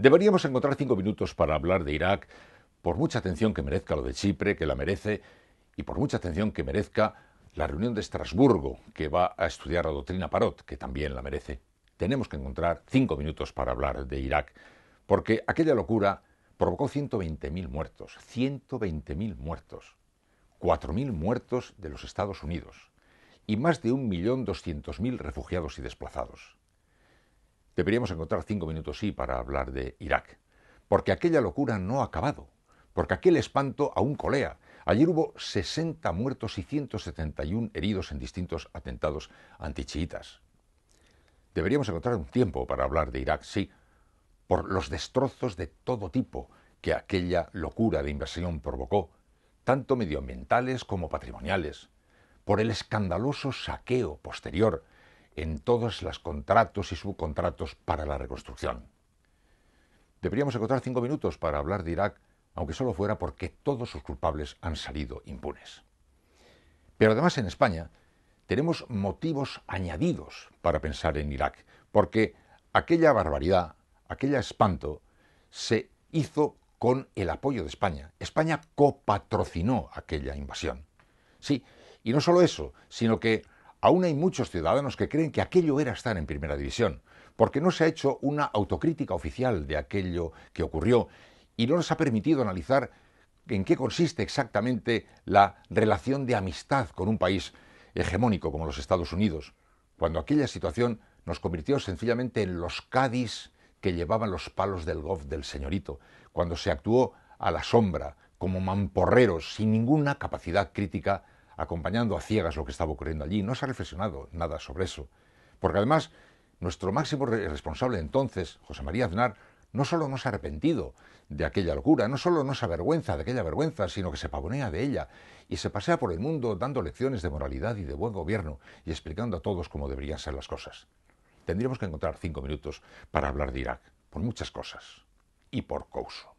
Deberíamos encontrar cinco minutos para hablar de Irak, por mucha atención que merezca lo de Chipre, que la merece, y por mucha atención que merezca la reunión de Estrasburgo, que va a estudiar la doctrina Parot, que también la merece. Tenemos que encontrar cinco minutos para hablar de Irak, porque aquella locura provocó 120.000 muertos, 120.000 muertos, 4.000 muertos de los Estados Unidos y más de 1.200.000 refugiados y desplazados. Deberíamos encontrar cinco minutos sí para hablar de Irak, porque aquella locura no ha acabado, porque aquel espanto aún colea. Ayer hubo 60 muertos y 171 heridos en distintos atentados antichiitas. Deberíamos encontrar un tiempo para hablar de Irak, sí, por los destrozos de todo tipo que aquella locura de inversión provocó, tanto medioambientales como patrimoniales, por el escandaloso saqueo posterior en todos los contratos y subcontratos para la reconstrucción. Deberíamos encontrar cinco minutos para hablar de Irak, aunque solo fuera porque todos sus culpables han salido impunes. Pero además en España tenemos motivos añadidos para pensar en Irak, porque aquella barbaridad, aquel espanto, se hizo con el apoyo de España. España copatrocinó aquella invasión. Sí, y no solo eso, sino que Aún hay muchos ciudadanos que creen que aquello era estar en primera división, porque no se ha hecho una autocrítica oficial de aquello que ocurrió y no nos ha permitido analizar en qué consiste exactamente la relación de amistad con un país hegemónico como los Estados Unidos, cuando aquella situación nos convirtió sencillamente en los Cádiz que llevaban los palos del golf del señorito, cuando se actuó a la sombra, como mamporreros, sin ninguna capacidad crítica acompañando a ciegas lo que estaba ocurriendo allí. No se ha reflexionado nada sobre eso. Porque además, nuestro máximo responsable entonces, José María Aznar, no solo no se ha arrepentido de aquella locura, no solo no se avergüenza de aquella vergüenza, sino que se pavonea de ella y se pasea por el mundo dando lecciones de moralidad y de buen gobierno y explicando a todos cómo deberían ser las cosas. Tendríamos que encontrar cinco minutos para hablar de Irak, por muchas cosas y por causa